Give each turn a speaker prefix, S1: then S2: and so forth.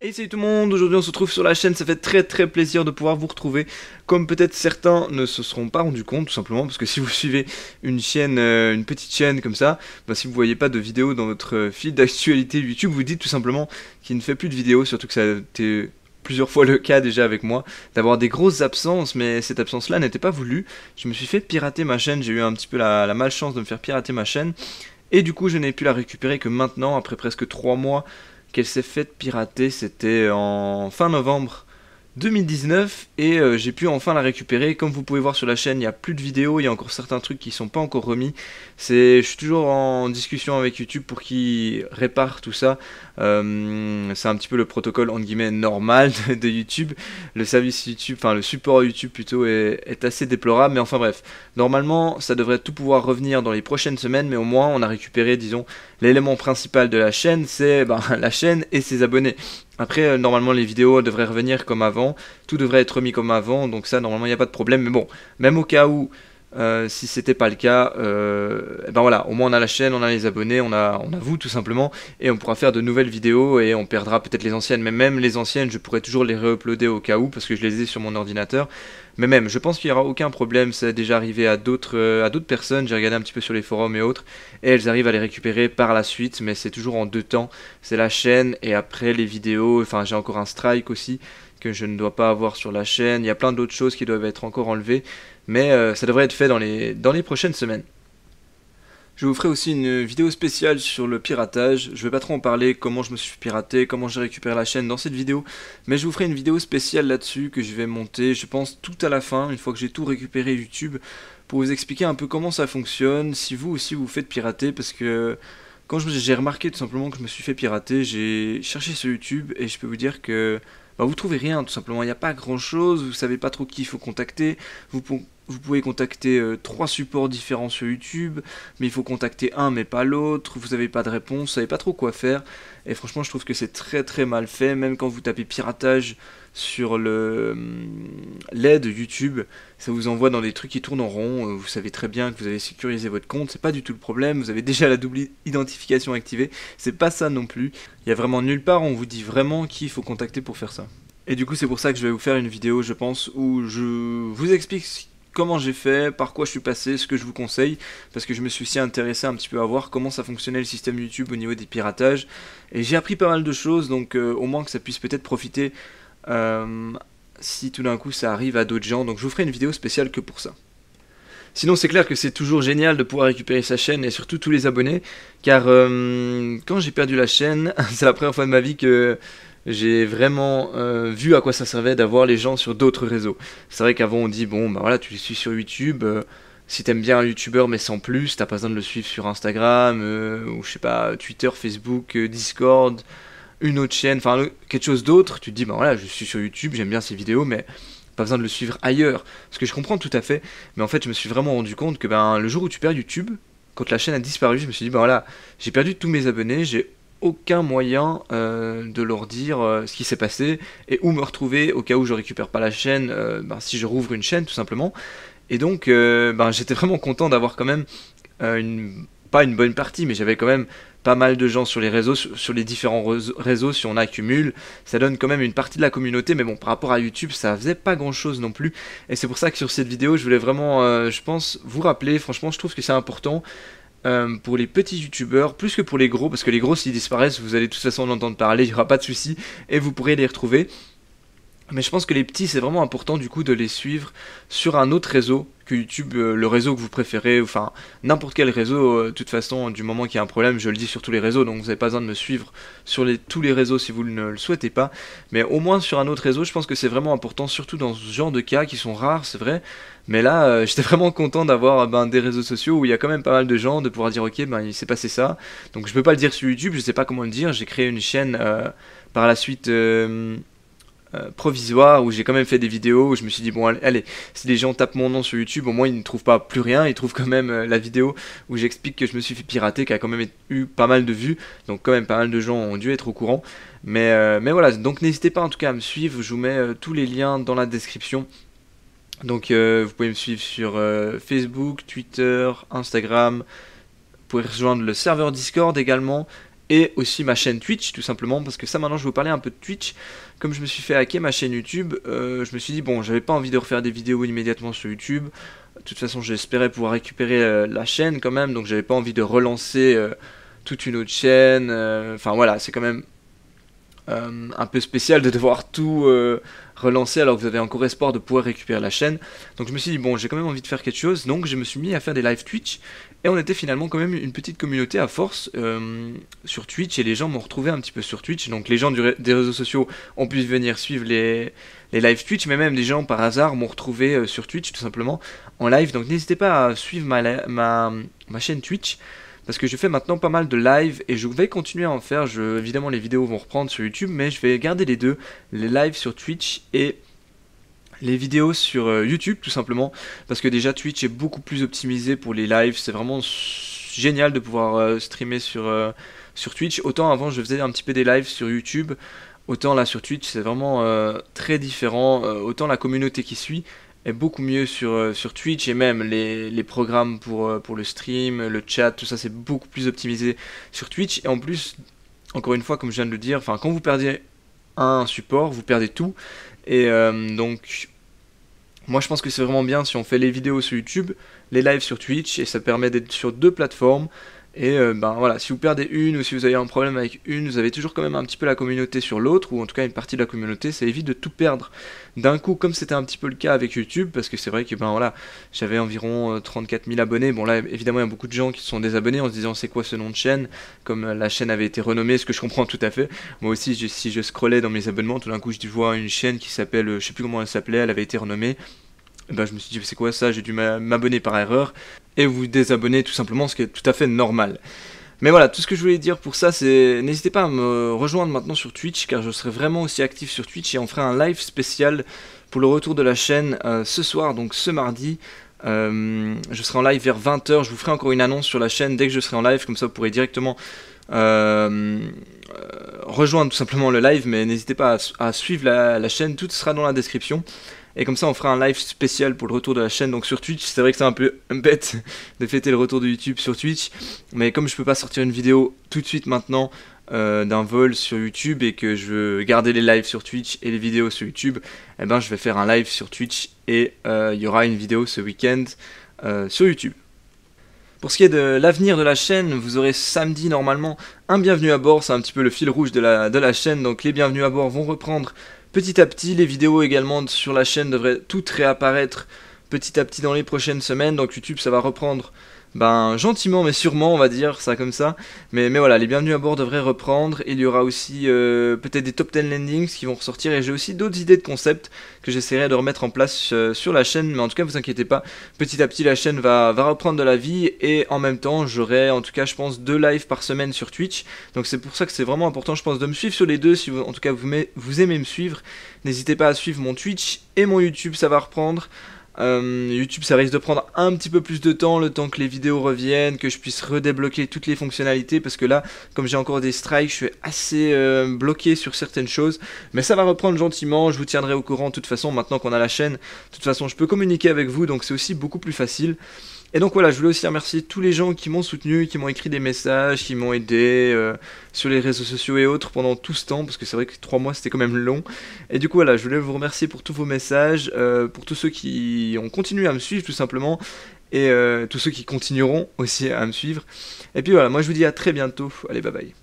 S1: Et salut tout le monde, aujourd'hui on se retrouve sur la chaîne, ça fait très très plaisir de pouvoir vous retrouver, comme peut-être certains ne se seront pas rendus compte tout simplement, parce que si vous suivez une chaîne, euh, une petite chaîne comme ça, bah, si vous voyez pas de vidéos dans votre euh, fil d'actualité YouTube, vous dites tout simplement qu'il ne fait plus de vidéos, surtout que ça a été plusieurs fois le cas déjà avec moi, d'avoir des grosses absences, mais cette absence-là n'était pas voulue, je me suis fait pirater ma chaîne, j'ai eu un petit peu la, la malchance de me faire pirater ma chaîne, et du coup je n'ai pu la récupérer que maintenant, après presque 3 mois qu'elle s'est faite pirater, c'était en fin novembre 2019 et euh, j'ai pu enfin la récupérer. Comme vous pouvez voir sur la chaîne, il n'y a plus de vidéos, il y a encore certains trucs qui sont pas encore remis. C'est, je suis toujours en discussion avec YouTube pour qu'ils réparent tout ça. Euh, c'est un petit peu le protocole en guillemets normal de, YouTube. Le service YouTube, enfin le support YouTube plutôt est, assez déplorable, mais enfin bref. Normalement, ça devrait tout pouvoir revenir dans les prochaines semaines, mais au moins on a récupéré, disons, l'élément principal de la chaîne, c'est ben, la chaîne et ses abonnés. Après, euh, normalement, les vidéos devraient revenir comme avant. Tout devrait être remis comme avant. Donc ça, normalement, il n'y a pas de problème. Mais bon, même au cas où euh, si c'était pas le cas, euh, eh ben voilà, au moins on a la chaîne, on a les abonnés, on a, on a vous tout simplement, et on pourra faire de nouvelles vidéos et on perdra peut-être les anciennes, mais même les anciennes, je pourrais toujours les re-uploader au cas où parce que je les ai sur mon ordinateur. Mais même, je pense qu'il n'y aura aucun problème, c'est déjà arrivé euh, à d'autres personnes, j'ai regardé un petit peu sur les forums et autres, et elles arrivent à les récupérer par la suite, mais c'est toujours en deux temps, c'est la chaîne et après les vidéos, enfin j'ai encore un strike aussi, que je ne dois pas avoir sur la chaîne. Il y a plein d'autres choses qui doivent être encore enlevées, mais euh, ça devrait être fait dans les, dans les prochaines semaines. Je vous ferai aussi une vidéo spéciale sur le piratage. Je ne vais pas trop en parler, comment je me suis piraté, comment j'ai récupéré la chaîne dans cette vidéo, mais je vous ferai une vidéo spéciale là-dessus que je vais monter, je pense, tout à la fin, une fois que j'ai tout récupéré YouTube, pour vous expliquer un peu comment ça fonctionne, si vous aussi vous faites pirater, parce que quand j'ai remarqué tout simplement que je me suis fait pirater, j'ai cherché sur YouTube et je peux vous dire que bah, vous trouvez rien tout simplement. Il n'y a pas grand chose, vous savez pas trop qui il faut contacter, vous vous pouvez contacter euh, trois supports différents sur YouTube, mais il faut contacter un mais pas l'autre, vous n'avez pas de réponse, vous savez pas trop quoi faire, et franchement je trouve que c'est très très mal fait, même quand vous tapez piratage sur le hum, l'aide YouTube, ça vous envoie dans des trucs qui tournent en rond, euh, vous savez très bien que vous avez sécurisé votre compte, c'est pas du tout le problème, vous avez déjà la double identification activée, c'est pas ça non plus, il y a vraiment nulle part où on vous dit vraiment qui il faut contacter pour faire ça. Et du coup c'est pour ça que je vais vous faire une vidéo je pense où je vous explique comment j'ai fait, par quoi je suis passé, ce que je vous conseille, parce que je me suis aussi intéressé un petit peu à voir comment ça fonctionnait le système YouTube au niveau des piratages. Et j'ai appris pas mal de choses, donc euh, au moins que ça puisse peut-être profiter euh, si tout d'un coup ça arrive à d'autres gens. Donc je vous ferai une vidéo spéciale que pour ça. Sinon, c'est clair que c'est toujours génial de pouvoir récupérer sa chaîne et surtout tous les abonnés, car euh, quand j'ai perdu la chaîne, c'est la première fois de ma vie que j'ai vraiment euh, vu à quoi ça servait d'avoir les gens sur d'autres réseaux. C'est vrai qu'avant on dit bon bah voilà tu les suis sur YouTube, euh, si t'aimes bien un YouTuber mais sans plus, t'as pas besoin de le suivre sur Instagram euh, ou je sais pas Twitter, Facebook, Discord, une autre chaîne, enfin quelque chose d'autre. Tu te dis bah voilà je suis sur YouTube, j'aime bien ces vidéos mais pas besoin de le suivre ailleurs. Ce que je comprends tout à fait, mais en fait je me suis vraiment rendu compte que ben le jour où tu perds YouTube, quand la chaîne a disparu, je me suis dit ben voilà j'ai perdu tous mes abonnés, j'ai aucun moyen euh, de leur dire euh, ce qui s'est passé et où me retrouver au cas où je récupère pas la chaîne, euh, ben, si je rouvre une chaîne tout simplement. Et donc ben, j'étais vraiment content d'avoir quand même pas une bonne partie, mais j'avais quand même pas mal de gens sur les réseaux, sur, les différents réseaux, si on accumule, ça donne quand même une partie de la communauté, mais bon, par rapport à YouTube, ça faisait pas grand chose non plus. Et c'est pour ça que sur cette vidéo, je voulais vraiment, je pense, vous rappeler, franchement, je trouve que c'est important euh, pour les petits youtubeurs, plus que pour les gros, parce que les gros s'ils disparaissent, vous allez de toute façon en entendre parler, il n'y aura pas de souci, et vous pourrez les retrouver. Mais je pense que les petits, c'est vraiment important du coup de les suivre sur un autre réseau que YouTube, euh, le réseau que vous préférez, enfin n'importe quel réseau. Euh, de toute façon, du moment qu'il y a un problème, je le dis sur tous les réseaux, donc vous n'avez pas besoin de me suivre sur tous les réseaux si vous ne le souhaitez pas. Mais au moins sur un autre réseau, je pense que c'est vraiment important, surtout dans ce genre de cas qui sont rares, c'est vrai. Mais là, euh, j'étais vraiment content d'avoir ben, des réseaux sociaux où il y a quand même pas mal de gens, de pouvoir dire ok, ben il s'est passé ça. Donc je peux pas le dire sur YouTube, je ne sais pas comment le dire. J'ai créé une chaîne par la suite euh, provisoire où j'ai quand même fait des vidéos où je me suis dit bon allez, si les gens tapent mon nom sur YouTube au moins ils ne trouvent pas plus rien ils trouvent quand même euh, la vidéo où j'explique que je me suis fait pirater qui a quand même eu pas mal de vues donc quand même pas mal de gens ont dû être au courant mais, euh, mais voilà donc n'hésitez pas en tout cas à me suivre je vous mets tous les liens dans la description donc vous pouvez me suivre sur Facebook, Twitter, Instagram vous pouvez rejoindre le serveur Discord également et aussi ma chaîne Twitch tout simplement parce que ça maintenant je vais vous parler un peu de Twitch comme je me suis fait hacker ma chaîne YouTube euh, je me suis dit bon j'avais pas envie de refaire des vidéos immédiatement sur YouTube de toute façon j'espérais pouvoir récupérer euh, la chaîne quand même donc j'avais pas envie de relancer euh, toute une autre chaîne enfin voilà c'est quand même un peu spécial de devoir tout relancer alors que vous avez encore espoir de pouvoir récupérer la chaîne. Donc je me suis dit, bon, j'ai quand même envie de faire quelque chose, donc je me suis mis à faire des live Twitch. Et on était finalement quand même une petite communauté à force euh, sur Twitch, et les gens m'ont retrouvé un petit peu sur Twitch. Donc les gens des réseaux sociaux ont pu venir suivre les, les live Twitch, mais même des gens par hasard m'ont retrouvé euh, sur Twitch tout simplement en live. Donc n'hésitez pas à suivre ma, ma, ma chaîne Twitch parce que je fais maintenant pas mal de live et je vais continuer à en faire. évidemment, les vidéos vont reprendre sur YouTube, mais je vais garder les deux, les lives sur Twitch et les vidéos sur euh, YouTube tout simplement parce que déjà Twitch est beaucoup plus optimisé pour les lives, c'est vraiment génial de pouvoir euh, streamer sur, euh, sur Twitch. Autant avant je faisais un petit peu des lives sur YouTube, autant là sur Twitch c'est vraiment très différent, autant la communauté qui suit est beaucoup mieux sur, euh, sur Twitch et même les, programmes pour, euh, pour le stream, le chat, tout ça c'est beaucoup plus optimisé sur Twitch. Et en plus, encore une fois, comme je viens de le dire, quand vous perdez un support, vous perdez tout. Et euh, donc, moi je pense que c'est vraiment bien si on fait les vidéos sur YouTube, les lives sur Twitch, et ça permet d'être sur deux plateformes. Et euh, ben voilà, si vous perdez une ou si vous avez un problème avec une, vous avez toujours quand même un petit peu la communauté sur l'autre, ou en tout cas une partie de la communauté, ça évite de tout perdre d'un coup, comme c'était un petit peu le cas avec YouTube, parce que c'est vrai que ben voilà, j'avais environ 34 euh, 000 abonnés. Bon là, évidemment, il y a beaucoup de gens qui sont désabonnés en se disant c'est quoi ce nom de chaîne, comme euh, la chaîne avait été renommée, ce que je comprends tout à fait. Moi aussi, si je scrollais dans mes abonnements, tout d'un coup, je vois une chaîne qui s'appelle, je sais plus comment elle s'appelait, elle avait été renommée. Bah, je me suis dit, c'est quoi ça J'ai dû m'abonner par erreur. Et vous désabonner tout simplement, ce qui est tout à fait normal. Mais voilà, tout ce que je voulais dire pour ça, c'est n'hésitez pas à me rejoindre maintenant sur Twitch, car je serai vraiment aussi actif sur Twitch et on fera un live spécial pour le retour de la chaîne euh, ce soir, donc ce mardi. Euh, je serai en live vers 20h, je vous ferai encore une annonce sur la chaîne dès que je serai en live, comme ça vous pourrez directement euh, rejoindre tout simplement le live, mais n'hésitez pas à, suivre la, chaîne, tout sera dans la description. Et comme ça, on fera un live spécial pour le retour de la chaîne, donc sur Twitch. C'est vrai que c'est un peu bête de fêter le retour de YouTube sur Twitch. Mais comme je peux pas sortir une vidéo tout de suite maintenant euh, d'un vol sur YouTube et que je veux garder les lives sur Twitch et les vidéos sur YouTube, eh ben je vais faire un live sur Twitch et euh, il y aura une vidéo ce week-end euh, sur YouTube. Pour ce qui est de l'avenir de la chaîne, vous aurez samedi normalement un bienvenu à bord, c'est un petit peu le fil rouge de la, de la chaîne, donc les bienvenus à bord vont reprendre Petit à petit, les vidéos également sur la chaîne devraient toutes réapparaître petit à petit dans les prochaines semaines. Donc YouTube, ça va reprendre ben, gentiment mais sûrement, on va dire ça comme ça. Mais, mais voilà, les bienvenus à bord devraient reprendre. Il y aura aussi euh, peut-être des top 10 landings qui vont ressortir et j'ai aussi d'autres idées de concepts que j'essaierai de remettre en place euh, sur la chaîne. Mais en tout cas, vous inquiétez pas, petit à petit la chaîne va, va reprendre de la vie et en même temps, j'aurai en tout cas, je pense, deux lives par semaine sur Twitch. Donc c'est pour ça que c'est vraiment important, je pense, de me suivre sur les deux si vous, en tout cas vous, vous aimez me suivre. N'hésitez pas à suivre mon Twitch et mon YouTube, ça va reprendre. Euh, YouTube, ça risque de prendre un petit peu plus de temps, le temps que les vidéos reviennent, que je puisse redébloquer toutes les fonctionnalités, parce que là, comme j'ai encore des strikes, je suis assez euh, bloqué sur certaines choses. Mais ça va reprendre gentiment, je vous tiendrai au courant de toute façon, maintenant qu'on a la chaîne, de toute façon, je peux communiquer avec vous, donc c'est aussi beaucoup plus facile. Et donc voilà, je voulais aussi remercier tous les gens qui m'ont soutenu, qui m'ont écrit des messages, qui m'ont aidé euh, sur les réseaux sociaux et autres pendant tout ce temps, parce que c'est vrai que trois mois c'était quand même long. Et du coup voilà, je voulais vous remercier pour tous vos messages, euh, pour tous ceux qui ont continué à me suivre tout simplement, et euh, tous ceux qui continueront aussi à me suivre. Et puis voilà, moi je vous dis à très bientôt, allez bye bye.